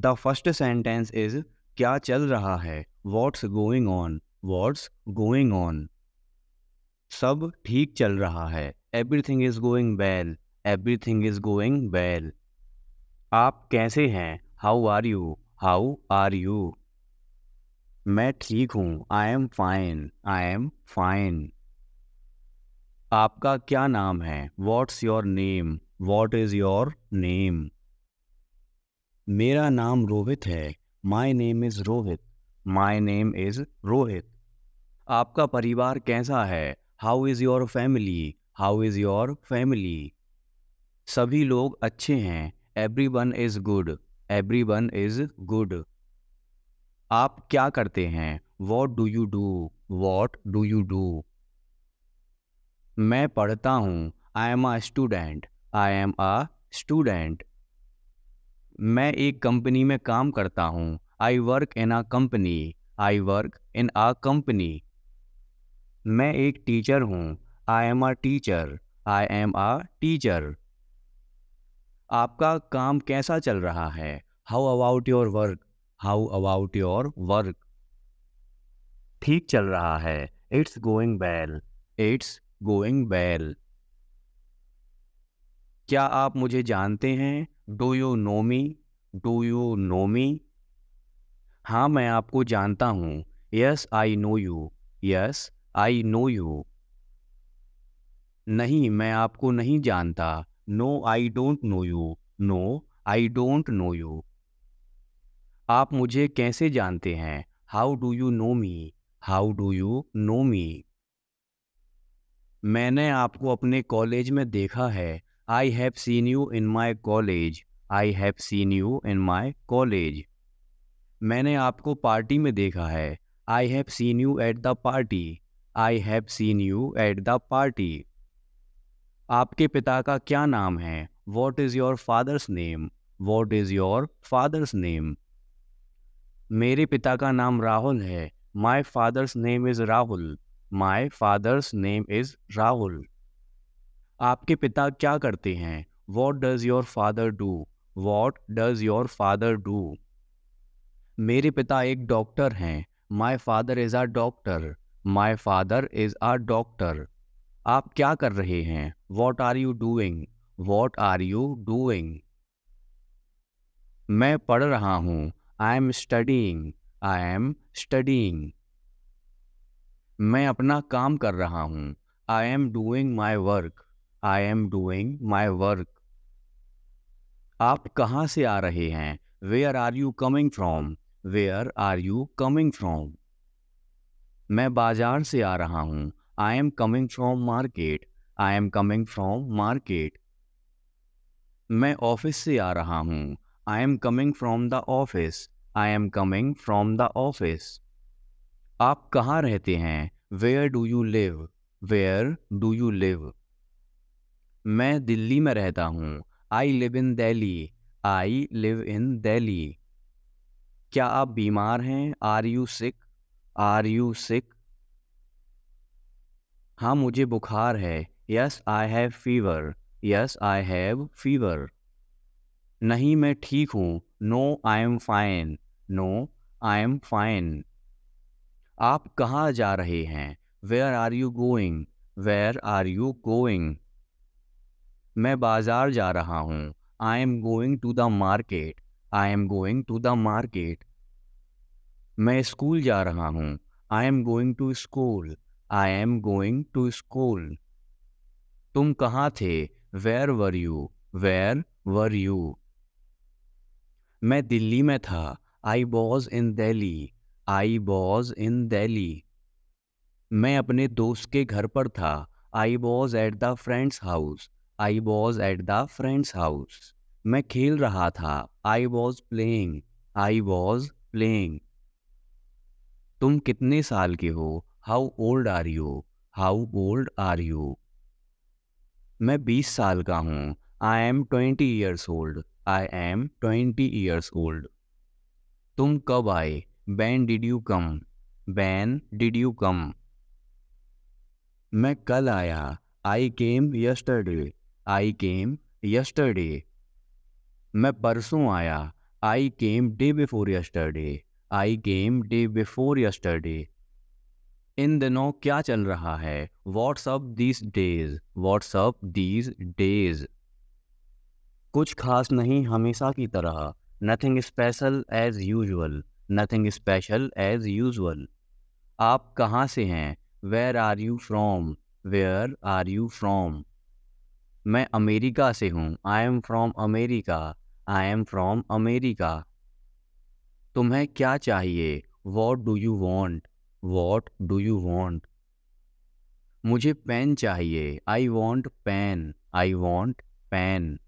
the first sentence is क्या चल रहा है what's going on what's going on सब ठीक चल रहा है everything is going well everything is going well आप कैसे हैं how are you how are you मैं ठीक हूँ I am fine I am fine आपका क्या नाम है what's your name what is your name मेरा नाम रोहित है my name is Rohit my name is Rohit आपका परिवार कैसा है how is your family how is your family सभी लोग अच्छे हैं everyone is good everyone is good आप क्या करते हैं what do you do what do you do मैं पढ़ता हूँ I am a student I am a student मैं एक कंपनी में काम करता हूँ I work in a company I work in a company मैं एक टीचर हूँ I am a teacher I am a teacher आपका काम कैसा चल रहा है how about your work how about your work ठीक चल रहा है it's going well it's going well क्या आप मुझे जानते हैं do you know me do you know me हाँ मैं आपको जानता हूँ yes I know you yes I know you नहीं मैं आपको नहीं जानता no I don't know you no I don't know you आप मुझे कैसे जानते हैं how do you know me how do you know me मैंने आपको अपने कॉलेज में देखा है I have seen you in my college I have seen you in my college मैंने आपको पार्टी में देखा है I have seen you at the party I have seen you at the party आपके पिता का क्या नाम है what is your father's name what is your father's name मेरे पिता का नाम राहुल है my father's name is Rahul my father's name is Rahul आपके पिता क्या करते हैं what does your father do what does your father do मेरे पिता एक डॉक्टर हैं my father is a doctor my father is a doctor आप क्या कर रहे हैं what are you doing what are you doing मैं पढ़ रहा हूँ I am studying I am studying मैं अपना काम कर रहा हूँ I am doing my work I am doing my work आप कहाँ से आ रहे हैं where are you coming from where are you coming from मैं बाजार से आ रहा हूँ I am coming from market I am coming from market मैं ऑफिस से आ रहा हूँ I am coming from the office I am coming from the office आप कहाँ रहते हैं where do you live where do you live मैं दिल्ली में रहता हूँ I live in Delhi I live in Delhi क्या आप बीमार हैं are you sick are you sick हाँ मुझे बुखार है yes I have fever yes I have fever नहीं मैं ठीक हूँ no I am fine no I am fine आप कहाँ जा रहे हैं where are you going where are you going मैं बाज़ार जा रहा हूँ I am going to the market I am going to the market मैं स्कूल जा रहा हूँ I am going to school I am going to school तुम कहाँ थे where were you where were you मैं दिल्ली में था I was in Delhi I was in Delhi मैं अपने दोस्त के घर पर था I was at the friends house I was at the friends house मैं खेल रहा था I was playing I was playing तुम कितने साल के हो how old are you how old are you मैं बीस साल का हूँ I am twenty years old I am twenty years old तुम कब आए when did you come when did you come मैं कल आया I came yesterday I came yesterday मैं परसों आया I came day before yesterday I came day before yesterday इन दिनों क्या चल रहा है what's up these days what's up these days कुछ खास नहीं हमेशा की तरह nothing special as usual nothing special as usual आप कहाँ से हैं where are you from where are you from मैं अमेरिका से हूँ I am from America I am from America तुम्हें क्या चाहिए what do you want what do you want मुझे पेन चाहिए I want pen I want pen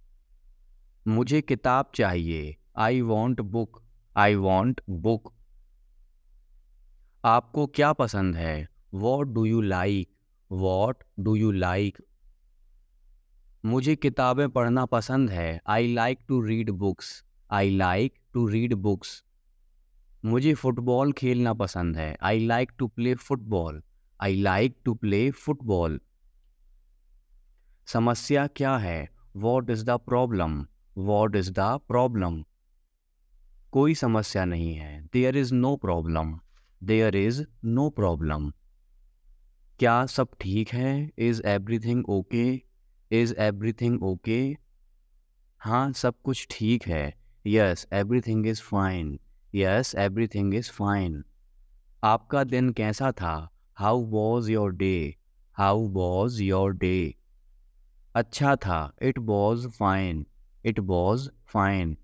मुझे किताब चाहिए I want book I want book आपको क्या पसंद है what do you like what do you like मुझे किताबें पढ़ना पसंद है I like to read books I like to read books मुझे फ़ुटबॉल खेलना पसंद है I like to play football I like to play football समस्या क्या है what is the problem what is the problem कोई समस्या नहीं है there is no problem there is no problem क्या सब ठीक है is everything okay is everything okay हाँ सब कुछ ठीक है yes everything is fine yes everything is fine आपका दिन कैसा था how was your day how was your day अच्छा था it was fine it was fine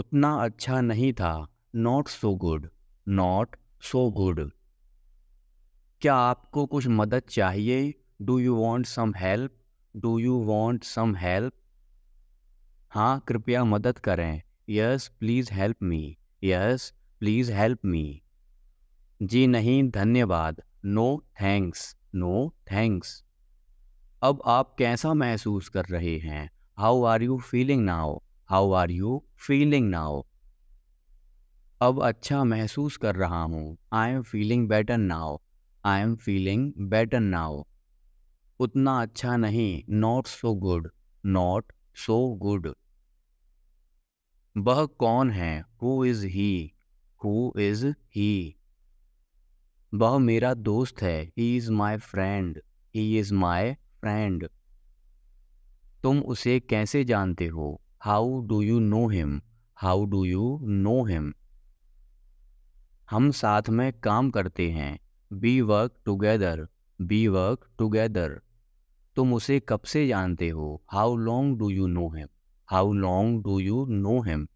उतना अच्छा नहीं था not so good not so good क्या आपको कुछ मदद चाहिए do you want some help do you want some help हाँ कृपया मदद करें yes please help me yes please help me जी नहीं धन्यवाद नो थैंक्स नो थैंक्स अब आप कैसा महसूस कर रहे हैं how are you feeling now how are you feeling now अब अच्छा महसूस कर रहा हूँ I am feeling better now I am feeling better now उतना अच्छा नहीं not so good not so good वह कौन है who is he who is he वह मेरा दोस्त है he is my friend he is my friend तुम उसे कैसे जानते हो how do you know him how do you know him हम साथ में काम करते हैं we work together we work together तुम उसे कब से जानते हो how long do you know him how long do you know him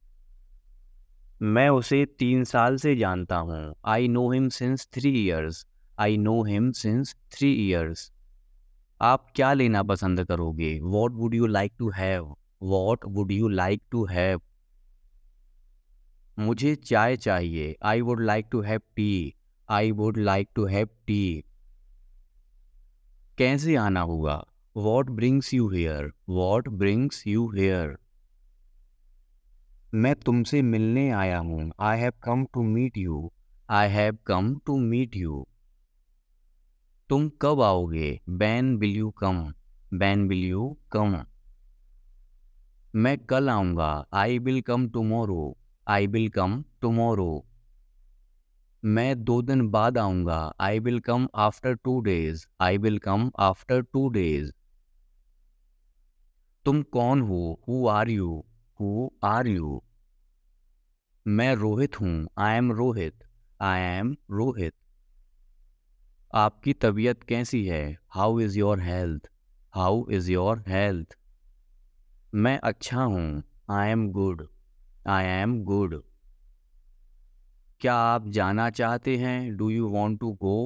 मैं उसे तीन साल से जानता हूँ I know him since three years I know him since three years आप क्या लेना पसंद करोगे what would you like to have what would you like to have मुझे चाय चाहिए I would like to have tea I would like to have tea कैसे आना होगा what brings you here what brings you here मैं तुमसे मिलने आया हूँ I have come to meet you I have come to meet you तुम कब आओगे when will you come when will you come मैं कल आऊँगा I will come tomorrow I will come tomorrow मैं दो दिन बाद आऊँगा I will come after two days I will come after two days तुम कौन हो who are you who are you मैं रोहित हूँ I am Rohit I am Rohit आपकी तबीयत कैसी है how is your health how is your health मैं अच्छा हूँ I am good I am good क्या आप जाना चाहते हैं do you want to go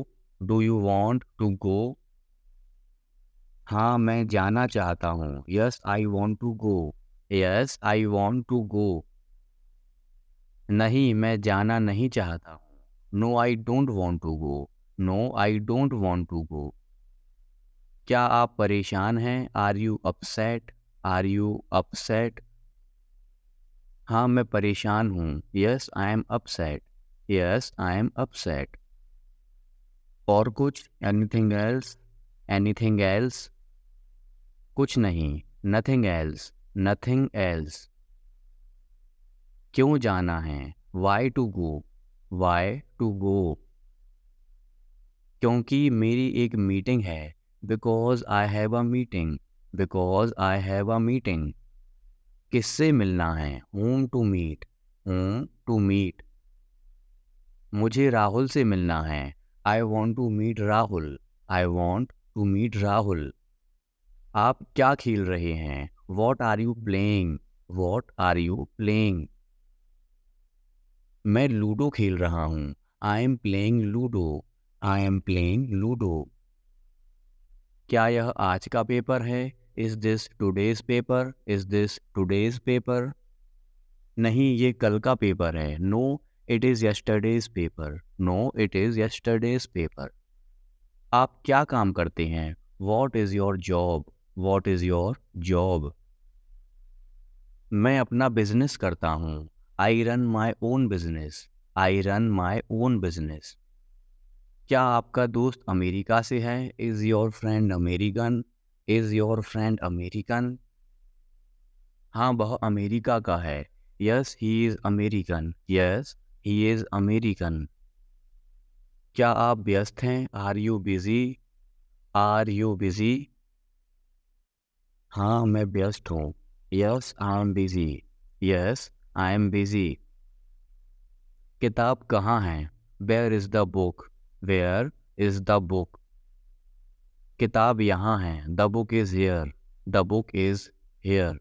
do you want to go हाँ मैं जाना चाहता हूँ yes I want to go yes I want to go नहीं मैं जाना नहीं चाहता हूँ no I don't want to go no I don't want to go क्या आप परेशान हैं are you upset are you upset हाँ मैं परेशान हूँ yes I am upset yes I am upset और कुछ एनीथिंग एल्स एनीथिंग एल्स कुछ नहीं नथिंग एल्स नथिंग एल्स क्यों जाना है why to go why to go क्योंकि मेरी एक मीटिंग है because I have a meeting because I have a meeting किससे मिलना है whom to meet whom to meet मुझे राहुल से मिलना है I want to meet Rahul I want to meet Rahul आप क्या खेल रहे हैं what are you playing what are you playing मैं लूडो खेल रहा हूं I am playing ludo I am playing ludo क्या यह आज का पेपर है is this today's paper is this today's paper नहीं ये कल का पेपर है no it is yesterday's paper no it is yesterday's paper आप क्या काम करते हैं what is your job what is your job मैं अपना बिजनेस करता हूँ I run my own business I run my own business क्या आपका दोस्त अमेरिका से है is your friend American is your friend American हाँ वह अमेरिका का है yes he is American yes he is American क्या आप व्यस्त हैं are you busy are you busy हाँ मैं व्यस्त हूँ yes I am busy yes I am busy किताब कहाँ है where is the book where is the book किताब यहाँ है the book is here the book is here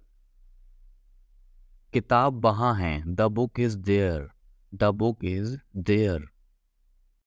किताब वहाँ है the book is there the book is there